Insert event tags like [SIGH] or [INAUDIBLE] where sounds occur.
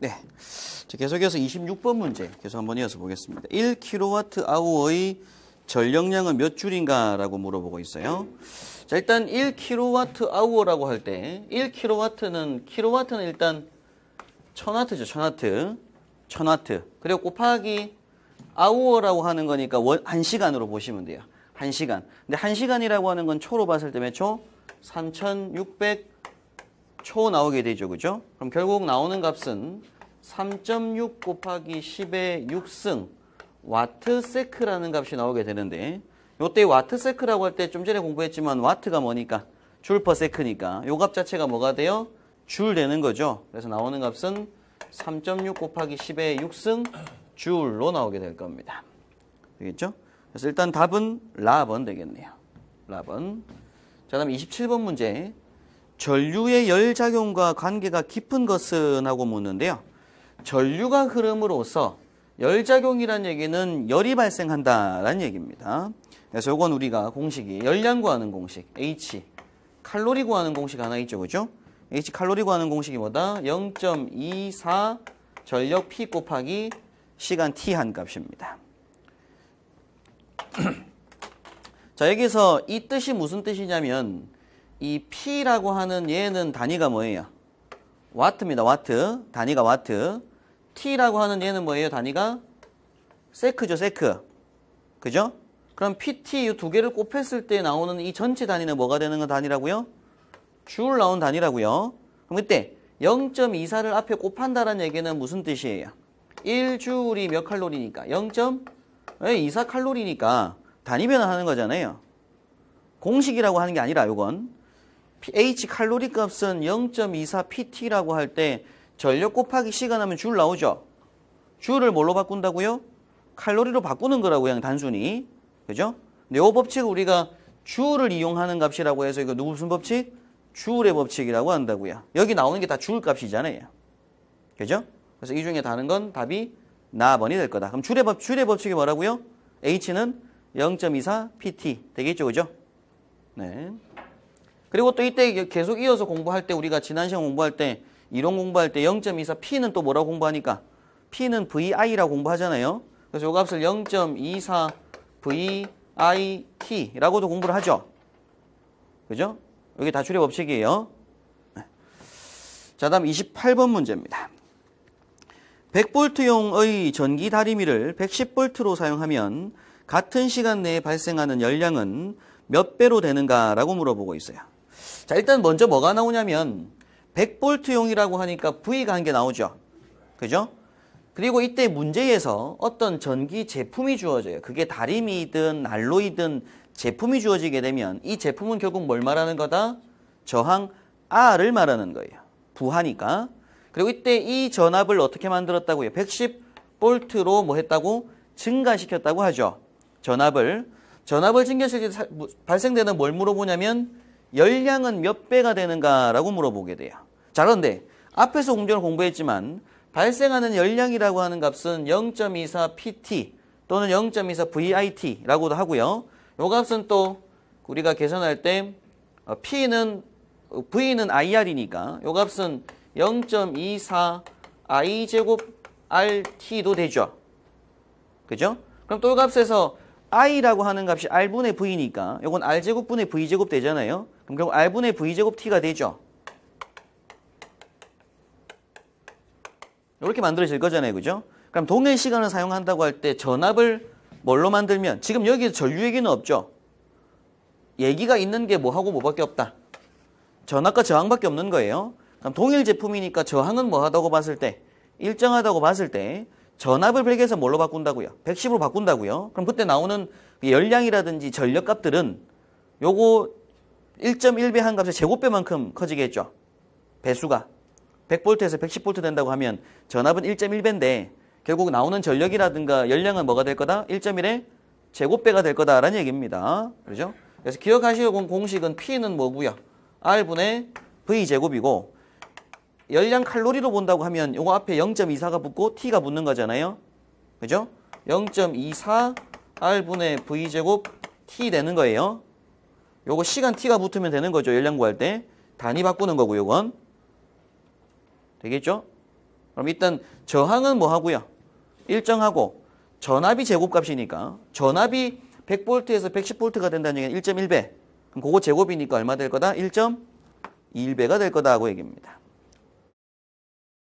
네. 자, 계속해서 26번 문제 계속 한번 이어서 보겠습니다. 1kWh의 전력량은 몇 줄인가? 라고 물어보고 있어요. 자, 일단 1kWh라고 할 때, 1kW는, 킬로와는 일단 1000W죠, 1000W. 1000W. 그리고 곱하기 아워라고 하는 거니까 원, 1시간으로 보시면 돼요. 1시간. 근데 1시간이라고 하는 건 초로 봤을 때 몇 초? 3600초 나오게 되죠. 그죠? 그럼 결국 나오는 값은 3.6 곱하기 10의 6승 와트세크라는 값이 나오게 되는데 요때 와트세크라고 할 때 좀 전에 공부했지만 와트가 뭐니까? 줄 퍼세크니까 요 값 자체가 뭐가 돼요? 줄 되는 거죠. 그래서 나오는 값은 3.6 곱하기 10의 6승 줄로 나오게 될 겁니다. 되겠죠? 그래서 일단 답은 라번 되겠네요. 라번. 자, 다음 27번 문제. 전류의 열작용과 관계가 깊은 것은 하고 묻는데요. 전류가 흐름으로써 열작용이란 얘기는 열이 발생한다라는 얘기입니다. 그래서 이건 우리가 공식이 열량 구하는 공식 H 칼로리 구하는 공식 하나 있죠. 그죠? H 칼로리 구하는 공식이 뭐다? 0.24 전력 P 곱하기 시간 T 한 값입니다. [CLEARS THROAT] 자, 여기서 이 뜻이 무슨 뜻이냐면 이 P라고 하는 얘는 단위가 뭐예요? 와트입니다. 와트. 단위가 와트. T라고 하는 얘는 뭐예요? 단위가 세크죠. 세크. 그죠? 그럼 PT 이 두 개를 곱했을 때 나오는 이 전체 단위는 뭐가 되는 건 단위라고요? 줄 나온 단위라고요. 그럼 그때 0.24를 앞에 곱한다라는 얘기는 무슨 뜻이에요? 1줄이 몇 칼로리니까? 0.24 칼로리니까 단위 변화하는 거잖아요. 공식이라고 하는 게 아니라 이건 H 칼로리 값은 0.24PT라고 할 때 전력 곱하기 시간 하면 줄 나오죠. 줄을 뭘로 바꾼다고요? 칼로리로 바꾸는 거라고 그냥 단순히. 그죠? 근데 이 법칙을 우리가 줄을 이용하는 값이라고 해서 이거 누구 무슨 법칙? 줄의 법칙이라고 한다고요. 여기 나오는 게 다 줄 값이잖아요. 그죠? 그래서 이 중에 다른 건 답이 나번이 될 거다. 그럼 줄의 법 줄의 법칙이 뭐라고요? H는 0.24 PT 되겠죠, 그죠? 네. 그리고 또 이때 계속 이어서 공부할 때 우리가 지난 시간 공부할 때 이론 공부할 때 0.24 P는 또 뭐라고 공부하니까 P는 VI라고 공부하잖아요. 그래서 요 값을 0.24 VIT라고도 공부를 하죠. 그죠? 여기 다출입 법칙이에요. 네. 자 다음 28번 문제입니다. 1 0 0볼트용의 전기 다리미를 1 1 0볼트로 사용하면 같은 시간 내에 발생하는 열량은 몇 배로 되는가라고 물어보고 있어요. 자, 일단 먼저 뭐가 나오냐면 100볼트용이라고 하니까 V가 한 개 나오죠. 그죠? 그리고 이때 문제에서 어떤 전기 제품이 주어져요. 그게 다리미든 난로이든 제품이 주어지게 되면 이 제품은 결국 뭘 말하는 거다? 저항 R을 말하는 거예요. 부하니까. 그리고 이때 이 전압을 어떻게 만들었다고요? 110볼트로 뭐 했다고? 증가시켰다고 하죠. 전압을. 전압을 증가시킬 때 발생되는 뭘 물어보냐면 열량은 몇 배가 되는가라고 물어보게 돼요. 자, 그런데 앞에서 공전을 공부했지만 발생하는 열량이라고 하는 값은 0.24 PT 또는 0.24 VIT라고도 하고요. 요 값은 또 우리가 계산할 때 어, P는 V는 IR이니까 요 값은 0.24 I 제곱 RT도 되죠. 그죠? 그럼 똘값에서 i라고 하는 값이 r분의 v니까 이건 r제곱분의 v제곱 되잖아요. 그럼 결국 r분의 v제곱 t가 되죠. 이렇게 만들어질 거잖아요. 그죠? 그럼 동일 시간을 사용한다고 할 때 전압을 뭘로 만들면 지금 여기서 전류 얘기는 없죠. 얘기가 있는 게 뭐하고 뭐밖에 없다. 전압과 저항밖에 없는 거예요. 그럼 동일 제품이니까 저항은 뭐하다고 봤을 때 일정하다고 봤을 때 전압을 별개에서 뭘로 바꾼다고요? 110으로 바꾼다고요? 그럼 그때 나오는 그 열량이라든지 전력값들은 요거 1.1배 한값에 제곱배만큼 커지겠죠. 배수가. 1 0 0볼트에서 110V 된다고 하면 전압은 1.1배인데 결국 나오는 전력이라든가 열량은 뭐가 될 거다? 1.1의 제곱배가 될 거다라는 얘기입니다. 그렇죠? 그래서 기억하시고 공식은 P는 뭐고요? R분의 V제곱이고 열량 칼로리로 본다고 하면 요거 앞에 0.24가 붙고 T가 붙는 거잖아요. 그죠? 0.24 R분의 V제곱 T 되는 거예요. 요거 시간 T가 붙으면 되는 거죠. 열량 구할 때. 단위 바꾸는 거고 요건. 되겠죠? 그럼 일단 저항은 뭐 하고요? 일정하고 전압이 제곱값이니까 전압이 100V에서 110V가 된다는 얘기는 1.1배. 그럼 그거 제곱이니까 얼마 될 거다? 1.1배가 될 거다 하고 얘기입니다.